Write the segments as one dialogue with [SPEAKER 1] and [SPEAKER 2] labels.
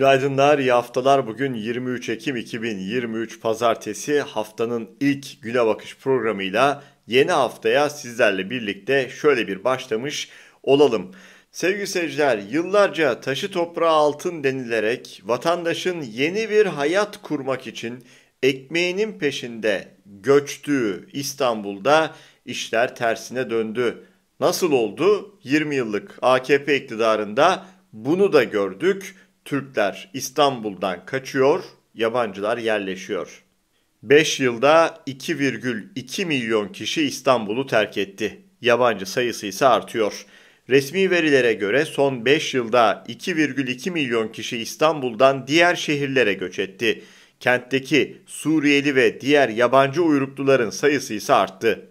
[SPEAKER 1] Günaydınlar, iyi haftalar. Bugün 23 Ekim 2023 Pazartesi haftanın ilk güne bakış programıyla yeni haftaya sizlerle birlikte şöyle bir başlamış olalım. Sevgili seyirciler, yıllarca taşı toprağa altın denilerek vatandaşın yeni bir hayat kurmak için ekmeğinin peşinde göçtüğü İstanbul'da işler tersine döndü. Nasıl oldu? 20 yıllık AKP iktidarında bunu da gördük Türkler İstanbul'dan kaçıyor, yabancılar yerleşiyor. 5 yılda 2,2 milyon kişi İstanbul'u terk etti. Yabancı sayısı ise artıyor. Resmi verilere göre son 5 yılda 2,2 milyon kişi İstanbul'dan diğer şehirlere göç etti. Kentteki Suriyeli ve diğer yabancı uyrukluların sayısı ise arttı.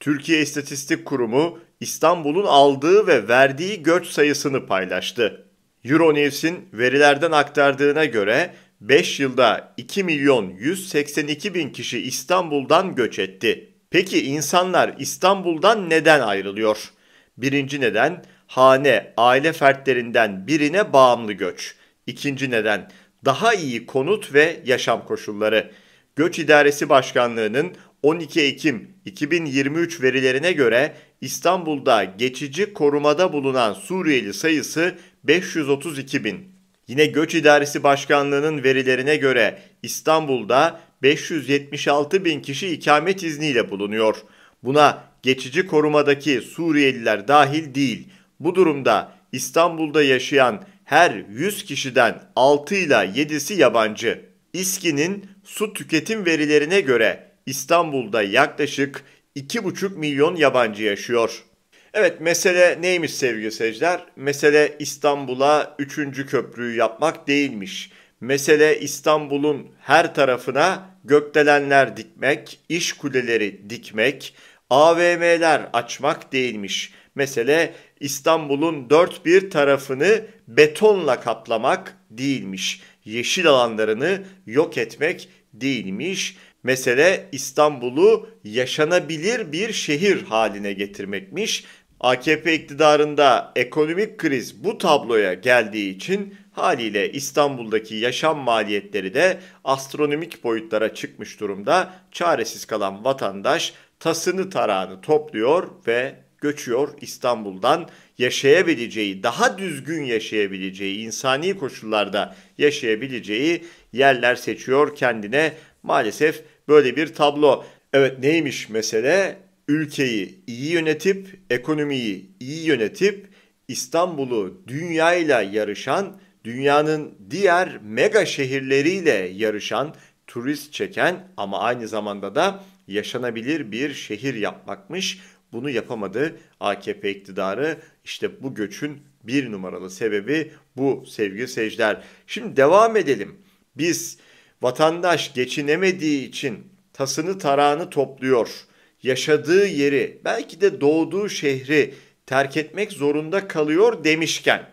[SPEAKER 1] Türkiye İstatistik Kurumu İstanbul'un aldığı ve verdiği göç sayısını paylaştı. Euronews'in verilerden aktardığına göre 5 yılda 2 milyon 182 bin kişi İstanbul'dan göç etti. Peki insanlar İstanbul'dan neden ayrılıyor? Birinci neden hane, aile fertlerinden birine bağımlı göç. İkinci neden daha iyi konut ve yaşam koşulları. Göç İdaresi Başkanlığı'nın 12 Ekim 2023 verilerine göre İstanbul'da geçici korumada bulunan Suriyeli sayısı 532 bin. Yine Göç İdaresi Başkanlığı'nın verilerine göre İstanbul'da 576 bin kişi ikamet izniyle bulunuyor. Buna geçici korumadaki Suriyeliler dahil değil. Bu durumda İstanbul'da yaşayan her 100 kişiden 6 ile 7'si yabancı. İSKİ'nin su tüketim verilerine göre İstanbul'da yaklaşık 2,5 milyon yabancı yaşıyor. Evet mesele neymiş sevgili seyirciler? Mesele İstanbul'a 3. köprüyü yapmak değilmiş. Mesele İstanbul'un her tarafına gökdelenler dikmek, iş kuleleri dikmek, AVM'ler açmak değilmiş. Mesele İstanbul'un dört bir tarafını betonla kaplamak değilmiş. Yeşil alanlarını yok etmek değilmiş. Mesele İstanbul'u yaşanabilir bir şehir haline getirmekmiş AKP iktidarında ekonomik kriz bu tabloya geldiği için haliyle İstanbul'daki yaşam maliyetleri de astronomik boyutlara çıkmış durumda. Çaresiz kalan vatandaş tasını tarağını topluyor ve göçüyor İstanbul'dan yaşayabileceği, daha düzgün yaşayabileceği, insani koşullarda yaşayabileceği yerler seçiyor kendine. Maalesef böyle bir tablo. Evet neymiş mesele? ülkeyi iyi yönetip, ekonomiyi iyi yönetip İstanbul'u dünyayla yarışan, dünyanın diğer mega şehirleriyle yarışan, turist çeken ama aynı zamanda da yaşanabilir bir şehir yapmakmış. Bunu yapamadı AKP iktidarı. İşte bu göçün bir numaralı sebebi bu sevgili seyirciler. Şimdi devam edelim. Biz vatandaş geçinemediği için tasını tarağını topluyor yaşadığı yeri, belki de doğduğu şehri terk etmek zorunda kalıyor demişken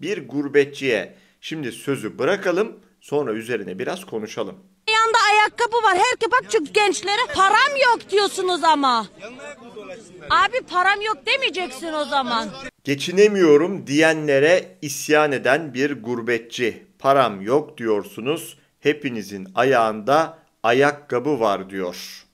[SPEAKER 1] bir gurbetçiye şimdi sözü bırakalım sonra üzerine biraz konuşalım. Yanında ayakkabı var. herkes bak çünkü gençlere param yok diyorsunuz ama. Abi param yok demeyeceksin o zaman. Geçinemiyorum diyenlere isyan eden bir gurbetçi. Param yok diyorsunuz. Hepinizin ayağında ayakkabı var diyor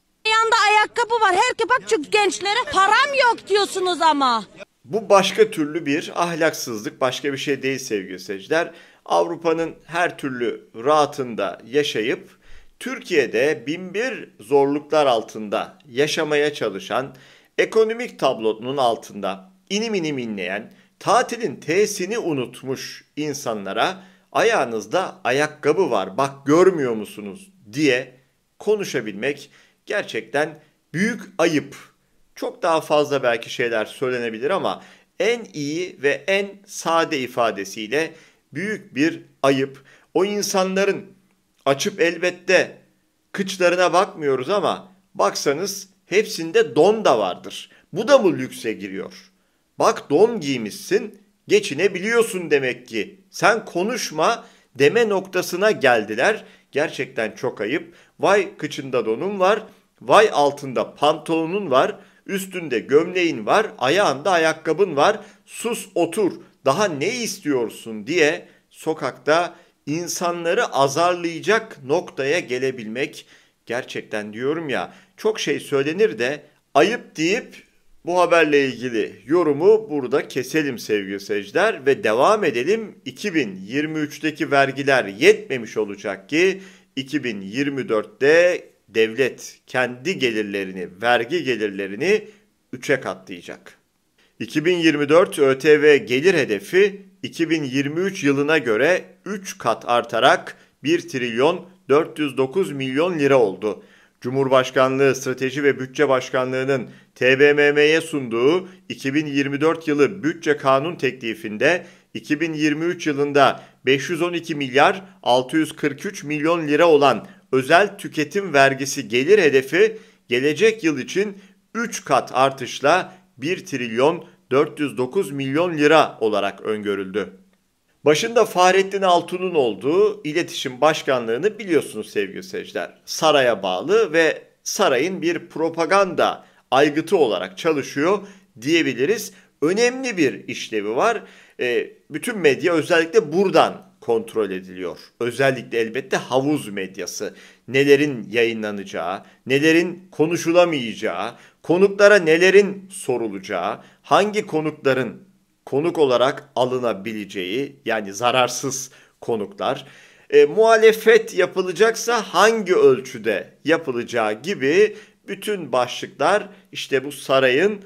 [SPEAKER 1] ayakkabı var. Herke bak çünkü gençlere param yok diyorsunuz ama. Bu başka türlü bir ahlaksızlık, başka bir şey değil sevgili seyirciler. Avrupa'nın her türlü rahatında yaşayıp Türkiye'de binbir zorluklar altında yaşamaya çalışan, ekonomik tablonun altında inim inim inleyen, tatilin tesini unutmuş insanlara ayağınızda ayakkabı var bak görmüyor musunuz diye konuşabilmek gerçekten büyük ayıp. Çok daha fazla belki şeyler söylenebilir ama en iyi ve en sade ifadesiyle büyük bir ayıp. O insanların açıp elbette kıçlarına bakmıyoruz ama baksanız hepsinde don da vardır. Bu da mı lükse giriyor? Bak don giymişsin, geçinebiliyorsun demek ki. Sen konuşma deme noktasına geldiler. Gerçekten çok ayıp. Vay kıçında donum var. Vay altında pantolonun var, üstünde gömleğin var, ayağında ayakkabın var. Sus otur. Daha ne istiyorsun diye sokakta insanları azarlayacak noktaya gelebilmek gerçekten diyorum ya çok şey söylenir de ayıp deyip bu haberle ilgili yorumu burada keselim sevgili seyirciler ve devam edelim. 2023'teki vergiler yetmemiş olacak ki 2024'te devlet kendi gelirlerini, vergi gelirlerini 3'e katlayacak. 2024 ÖTV gelir hedefi 2023 yılına göre 3 kat artarak 1 trilyon 409 milyon lira oldu. Cumhurbaşkanlığı Strateji ve Bütçe Başkanlığı'nın TBMM'ye sunduğu 2024 yılı bütçe kanun teklifinde 2023 yılında 512 milyar 643 milyon lira olan özel tüketim vergisi gelir hedefi gelecek yıl için 3 kat artışla 1 trilyon 409 milyon lira olarak öngörüldü. Başında Fahrettin Altun'un olduğu iletişim başkanlığını biliyorsunuz sevgili seyirciler. Saraya bağlı ve sarayın bir propaganda aygıtı olarak çalışıyor diyebiliriz. Önemli bir işlevi var. E, bütün medya özellikle buradan kontrol ediliyor. Özellikle elbette havuz medyası. Nelerin yayınlanacağı, nelerin konuşulamayacağı, konuklara nelerin sorulacağı, hangi konukların konuk olarak alınabileceği yani zararsız konuklar, e, muhalefet yapılacaksa hangi ölçüde yapılacağı gibi bütün başlıklar işte bu sarayın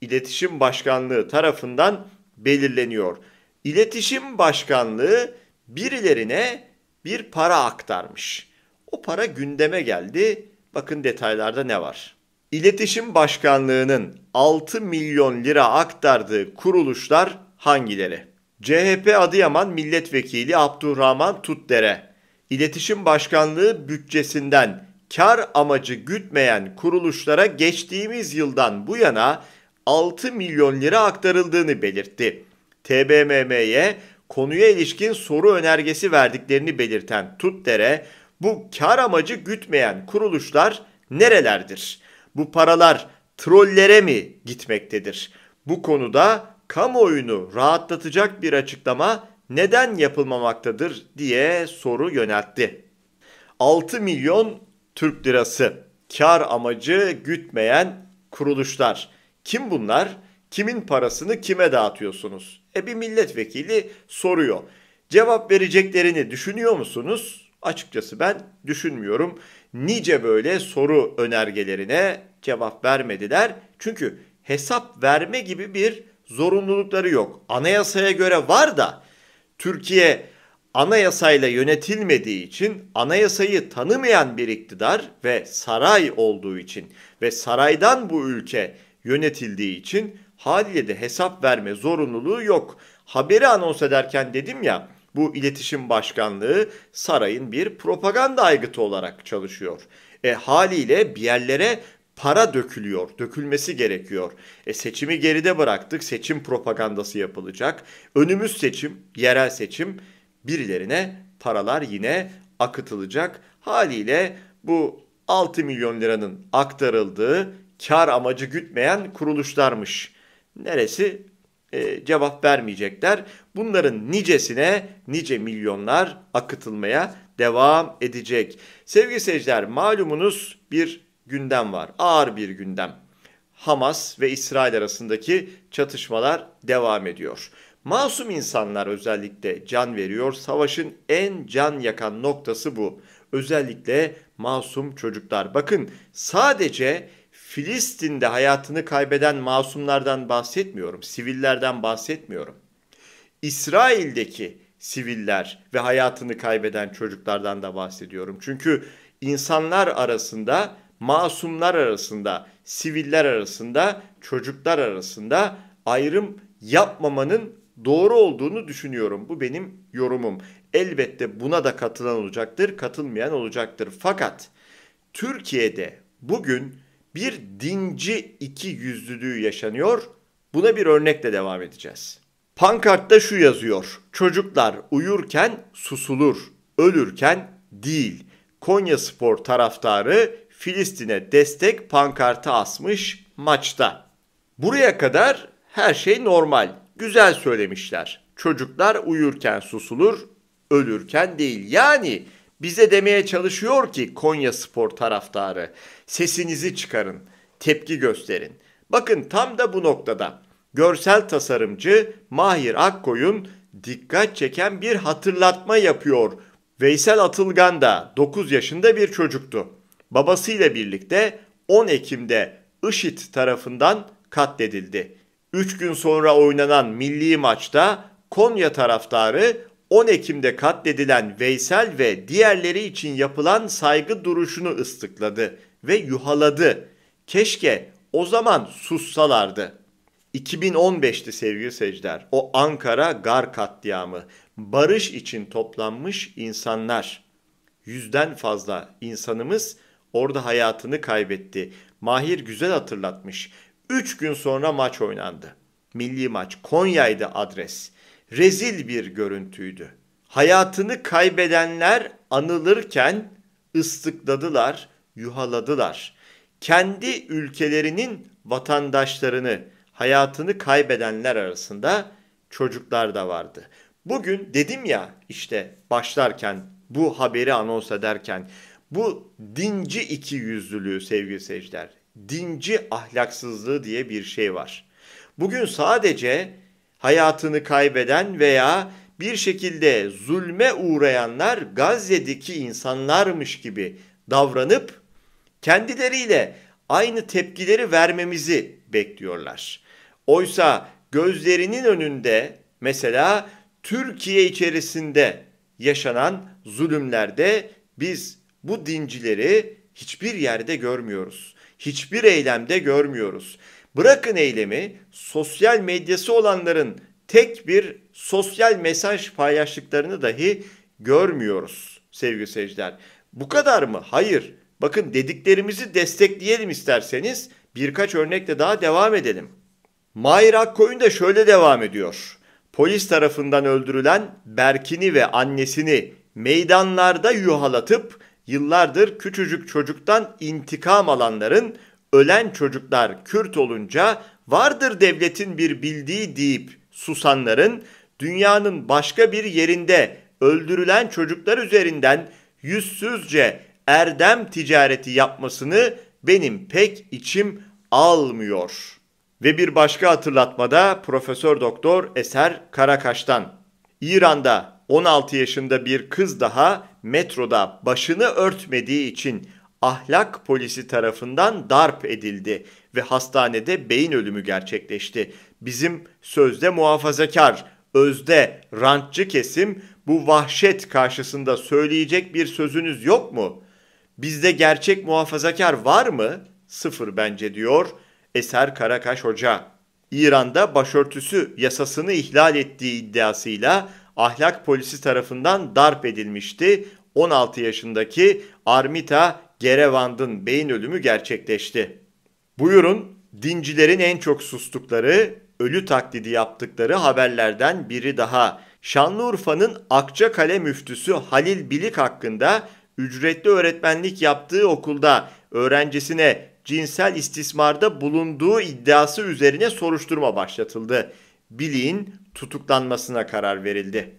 [SPEAKER 1] iletişim başkanlığı tarafından belirleniyor. İletişim Başkanlığı birilerine bir para aktarmış. O para gündeme geldi. Bakın detaylarda ne var. İletişim Başkanlığı'nın 6 milyon lira aktardığı kuruluşlar hangileri? CHP Adıyaman Milletvekili Abdurrahman Tutdere, İletişim Başkanlığı bütçesinden kar amacı gütmeyen kuruluşlara geçtiğimiz yıldan bu yana 6 milyon lira aktarıldığını belirtti. TBMM'ye konuya ilişkin soru önergesi verdiklerini belirten Tutdere, bu kar amacı gütmeyen kuruluşlar nerelerdir? Bu paralar trollere mi gitmektedir? Bu konuda kamuoyunu rahatlatacak bir açıklama neden yapılmamaktadır diye soru yöneltti. 6 milyon Türk lirası kar amacı gütmeyen kuruluşlar. Kim bunlar? Kimin parasını kime dağıtıyorsunuz? E bir milletvekili soruyor. Cevap vereceklerini düşünüyor musunuz? Açıkçası ben düşünmüyorum. Nice böyle soru önergelerine cevap vermediler. Çünkü hesap verme gibi bir zorunlulukları yok. Anayasaya göre var da Türkiye anayasayla yönetilmediği için anayasayı tanımayan bir iktidar ve saray olduğu için ve saraydan bu ülke yönetildiği için haliyle de hesap verme zorunluluğu yok. Haberi anons ederken dedim ya bu iletişim başkanlığı sarayın bir propaganda aygıtı olarak çalışıyor. E haliyle bir yerlere para dökülüyor, dökülmesi gerekiyor. E seçimi geride bıraktık, seçim propagandası yapılacak. Önümüz seçim, yerel seçim. Birilerine paralar yine akıtılacak. Haliyle bu 6 milyon liranın aktarıldığı kar amacı gütmeyen kuruluşlarmış neresi e, cevap vermeyecekler. Bunların nicesine nice milyonlar akıtılmaya devam edecek. Sevgili seyirciler malumunuz bir gündem var. Ağır bir gündem. Hamas ve İsrail arasındaki çatışmalar devam ediyor. Masum insanlar özellikle can veriyor. Savaşın en can yakan noktası bu. Özellikle masum çocuklar. Bakın sadece Filistin'de hayatını kaybeden masumlardan bahsetmiyorum, sivillerden bahsetmiyorum. İsrail'deki siviller ve hayatını kaybeden çocuklardan da bahsediyorum. Çünkü insanlar arasında, masumlar arasında, siviller arasında, çocuklar arasında ayrım yapmamanın doğru olduğunu düşünüyorum. Bu benim yorumum. Elbette buna da katılan olacaktır, katılmayan olacaktır. Fakat Türkiye'de bugün bir dinci iki yüzlülüğü yaşanıyor. Buna bir örnekle devam edeceğiz. Pankartta şu yazıyor. Çocuklar uyurken susulur, ölürken değil. Konya Spor taraftarı Filistin'e destek pankartı asmış maçta. Buraya kadar her şey normal, güzel söylemişler. Çocuklar uyurken susulur, ölürken değil. Yani bize demeye çalışıyor ki Konya Spor taraftarı sesinizi çıkarın, tepki gösterin. Bakın tam da bu noktada görsel tasarımcı Mahir Akkoy'un dikkat çeken bir hatırlatma yapıyor. Veysel Atılgan da 9 yaşında bir çocuktu. Babasıyla birlikte 10 Ekim'de IŞİD tarafından katledildi. 3 gün sonra oynanan milli maçta Konya taraftarı 10 Ekim'de katledilen Veysel ve diğerleri için yapılan saygı duruşunu ıstıkladı ve yuhaladı. Keşke o zaman sussalardı. 2015'ti sevgili seyirciler. O Ankara gar katliamı. Barış için toplanmış insanlar. Yüzden fazla insanımız orada hayatını kaybetti. Mahir güzel hatırlatmış. 3 gün sonra maç oynandı. Milli maç Konya'ydı adres rezil bir görüntüydü. Hayatını kaybedenler anılırken ıslıkladılar, yuhaladılar. Kendi ülkelerinin vatandaşlarını, hayatını kaybedenler arasında çocuklar da vardı. Bugün dedim ya işte başlarken bu haberi anons ederken bu dinci iki yüzlülüğü sevgili seyirciler, dinci ahlaksızlığı diye bir şey var. Bugün sadece hayatını kaybeden veya bir şekilde zulme uğrayanlar Gazze'deki insanlarmış gibi davranıp kendileriyle aynı tepkileri vermemizi bekliyorlar. Oysa gözlerinin önünde mesela Türkiye içerisinde yaşanan zulümlerde biz bu dincileri hiçbir yerde görmüyoruz. Hiçbir eylemde görmüyoruz. Bırakın eylemi sosyal medyası olanların tek bir sosyal mesaj paylaştıklarını dahi görmüyoruz sevgili seyirciler. Bu kadar mı? Hayır. Bakın dediklerimizi destekleyelim isterseniz birkaç örnekle daha devam edelim. Mahir Akkoyun da şöyle devam ediyor. Polis tarafından öldürülen Berkin'i ve annesini meydanlarda yuhalatıp yıllardır küçücük çocuktan intikam alanların ölen çocuklar Kürt olunca vardır devletin bir bildiği deyip susanların dünyanın başka bir yerinde öldürülen çocuklar üzerinden yüzsüzce erdem ticareti yapmasını benim pek içim almıyor. Ve bir başka hatırlatmada Profesör Doktor Eser Karakaş'tan İran'da 16 yaşında bir kız daha metroda başını örtmediği için ahlak polisi tarafından darp edildi ve hastanede beyin ölümü gerçekleşti. Bizim sözde muhafazakar, özde rantçı kesim bu vahşet karşısında söyleyecek bir sözünüz yok mu? Bizde gerçek muhafazakar var mı? Sıfır bence diyor Eser Karakaş Hoca. İran'da başörtüsü yasasını ihlal ettiği iddiasıyla ahlak polisi tarafından darp edilmişti. 16 yaşındaki Armita Gerevand'ın beyin ölümü gerçekleşti. Buyurun dincilerin en çok sustukları, ölü taklidi yaptıkları haberlerden biri daha. Şanlıurfa'nın Akçakale müftüsü Halil Bilik hakkında ücretli öğretmenlik yaptığı okulda öğrencisine cinsel istismarda bulunduğu iddiası üzerine soruşturma başlatıldı. Bilik'in tutuklanmasına karar verildi.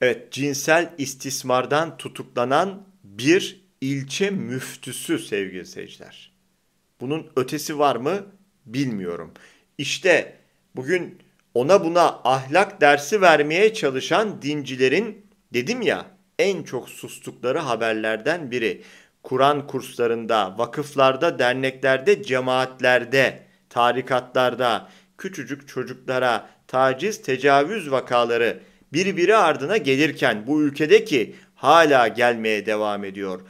[SPEAKER 1] Evet, cinsel istismardan tutuklanan bir ilçe müftüsü sevgili seyirciler. Bunun ötesi var mı bilmiyorum. İşte bugün ona buna ahlak dersi vermeye çalışan dincilerin dedim ya en çok sustukları haberlerden biri. Kur'an kurslarında, vakıflarda, derneklerde, cemaatlerde, tarikatlarda küçücük çocuklara taciz, tecavüz vakaları birbiri ardına gelirken bu ülkedeki hala gelmeye devam ediyor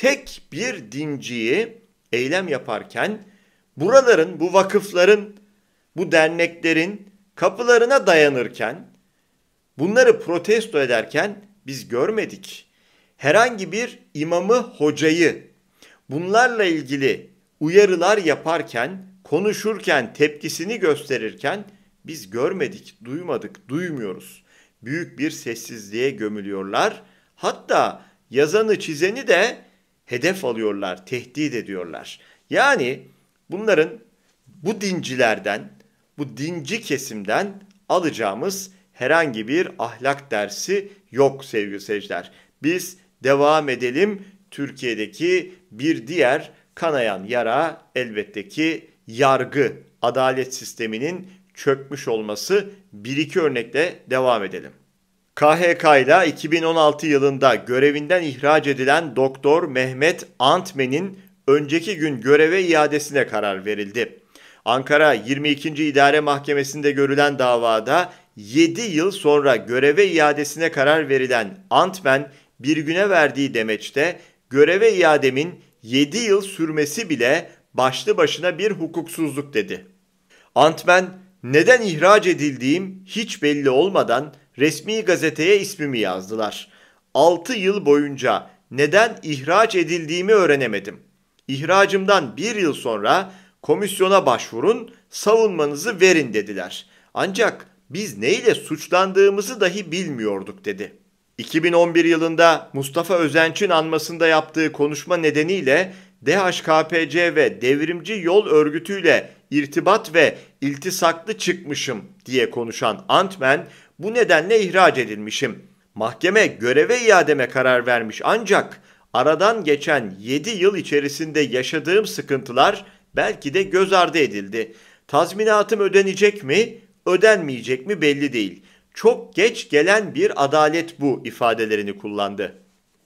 [SPEAKER 1] tek bir dinciyi eylem yaparken buraların, bu vakıfların, bu derneklerin kapılarına dayanırken, bunları protesto ederken biz görmedik. Herhangi bir imamı, hocayı bunlarla ilgili uyarılar yaparken, konuşurken, tepkisini gösterirken biz görmedik, duymadık, duymuyoruz. Büyük bir sessizliğe gömülüyorlar. Hatta yazanı çizeni de hedef alıyorlar, tehdit ediyorlar. Yani bunların bu dincilerden, bu dinci kesimden alacağımız herhangi bir ahlak dersi yok sevgili seyirciler. Biz devam edelim Türkiye'deki bir diğer kanayan yara elbette ki yargı, adalet sisteminin çökmüş olması bir iki örnekle devam edelim. KHK ile 2016 yılında görevinden ihraç edilen Doktor Mehmet Antmen'in önceki gün göreve iadesine karar verildi. Ankara 22. İdare Mahkemesi'nde görülen davada 7 yıl sonra göreve iadesine karar verilen Antmen bir güne verdiği demeçte göreve iademin 7 yıl sürmesi bile başlı başına bir hukuksuzluk dedi. Antmen neden ihraç edildiğim hiç belli olmadan resmi gazeteye ismimi yazdılar. 6 yıl boyunca neden ihraç edildiğimi öğrenemedim. İhracımdan bir yıl sonra komisyona başvurun, savunmanızı verin dediler. Ancak biz neyle suçlandığımızı dahi bilmiyorduk dedi. 2011 yılında Mustafa Özenç'in anmasında yaptığı konuşma nedeniyle DHKPC ve Devrimci Yol Örgütü ile irtibat ve iltisaklı çıkmışım diye konuşan Antmen bu nedenle ihraç edilmişim. Mahkeme göreve iademe karar vermiş ancak aradan geçen 7 yıl içerisinde yaşadığım sıkıntılar belki de göz ardı edildi. Tazminatım ödenecek mi, ödenmeyecek mi belli değil. Çok geç gelen bir adalet bu ifadelerini kullandı.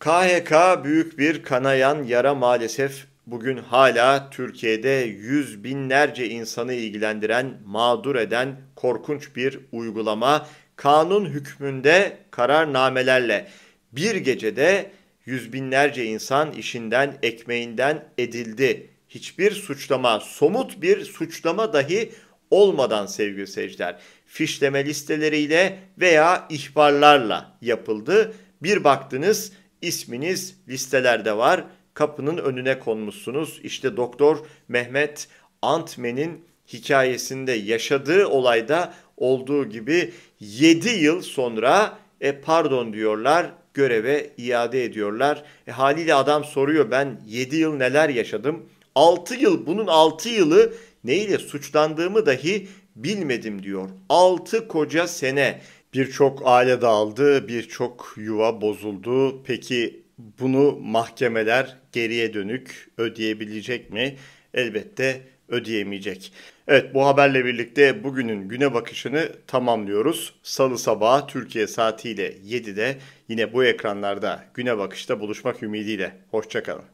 [SPEAKER 1] KHK büyük bir kanayan yara maalesef bugün hala Türkiye'de yüz binlerce insanı ilgilendiren, mağdur eden korkunç bir uygulama. Kanun hükmünde kararnamelerle bir gecede yüz binlerce insan işinden, ekmeğinden edildi. Hiçbir suçlama, somut bir suçlama dahi olmadan sevgili seyirciler, fişleme listeleriyle veya ihbarlarla yapıldı. Bir baktınız isminiz listelerde var. Kapının önüne konmuşsunuz. İşte Doktor Mehmet Antmen'in hikayesinde yaşadığı olayda olduğu gibi 7 yıl sonra e, pardon diyorlar göreve iade ediyorlar. E, haliyle adam soruyor ben 7 yıl neler yaşadım? 6 yıl bunun 6 yılı neyle suçlandığımı dahi bilmedim diyor. 6 koca sene Birçok aile dağıldı, birçok yuva bozuldu. Peki bunu mahkemeler geriye dönük ödeyebilecek mi? Elbette ödeyemeyecek. Evet bu haberle birlikte bugünün güne bakışını tamamlıyoruz. Salı sabahı Türkiye saatiyle 7'de yine bu ekranlarda güne bakışta buluşmak ümidiyle. Hoşçakalın.